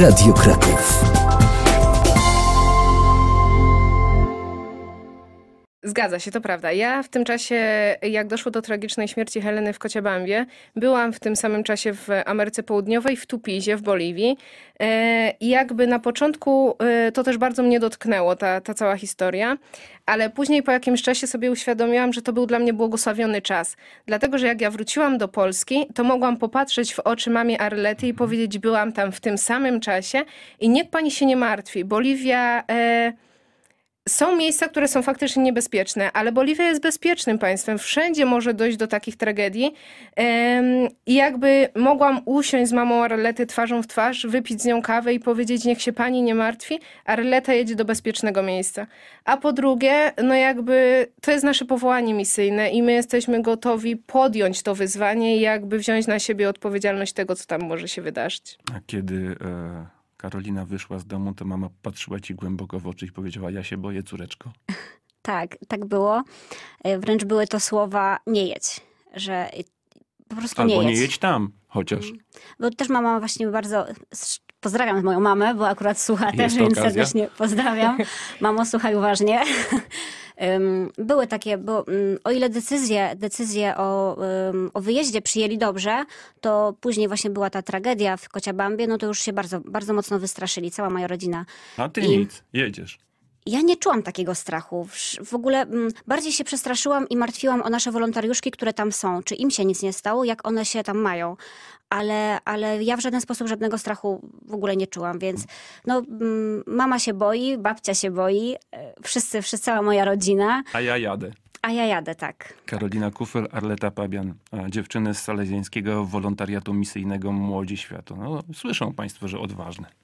Radio Kraków. Zgadza się, to prawda. Ja w tym czasie, jak doszło do tragicznej śmierci Heleny w Kociabambie, byłam w tym samym czasie w Ameryce Południowej, w Tupizie, w Boliwii. E, I jakby na początku e, to też bardzo mnie dotknęło, ta, ta cała historia, ale później po jakimś czasie sobie uświadomiłam, że to był dla mnie błogosławiony czas. Dlatego, że jak ja wróciłam do Polski, to mogłam popatrzeć w oczy mamie Arlety i powiedzieć, byłam tam w tym samym czasie i niech pani się nie martwi. Boliwia... E, są miejsca, które są faktycznie niebezpieczne, ale Boliwia jest bezpiecznym państwem. Wszędzie może dojść do takich tragedii. I jakby mogłam usiąść z mamą Arlety twarzą w twarz, wypić z nią kawę i powiedzieć, niech się pani nie martwi, Arleta jedzie do bezpiecznego miejsca. A po drugie, no jakby to jest nasze powołanie misyjne i my jesteśmy gotowi podjąć to wyzwanie i jakby wziąć na siebie odpowiedzialność tego, co tam może się wydarzyć. A kiedy... Y Karolina wyszła z domu, to mama patrzyła ci głęboko w oczy i powiedziała: Ja się boję, córeczko. Tak, tak było. E, wręcz były to słowa nie jedź, że po prostu Albo nie jedź. Albo nie jedź tam chociaż. Mm. Bo też mama właśnie bardzo... Pozdrawiam moją mamę, bo akurat słucha Jest też, więc okazja. serdecznie pozdrawiam. Mamo, słuchaj uważnie były takie, bo mm, o ile decyzje, decyzje o, o wyjeździe przyjęli dobrze, to później właśnie była ta tragedia w Kociabambie, no to już się bardzo, bardzo mocno wystraszyli, cała moja rodzina. A ty I... nic, jedziesz. Ja nie czułam takiego strachu. W ogóle mm, bardziej się przestraszyłam i martwiłam o nasze wolontariuszki, które tam są. Czy im się nic nie stało, jak one się tam mają ale, ale ja w żaden sposób żadnego strachu w ogóle nie czułam, więc no, mm, mama się boi, babcia się boi, e, wszyscy, wszyscy, cała moja rodzina. A ja jadę. A ja jadę, tak. Karolina Kufel, Arleta Pabian, e, dziewczyny z Salezjańskiego Wolontariatu Misyjnego Młodzi Światu. No, słyszą Państwo, że odważne.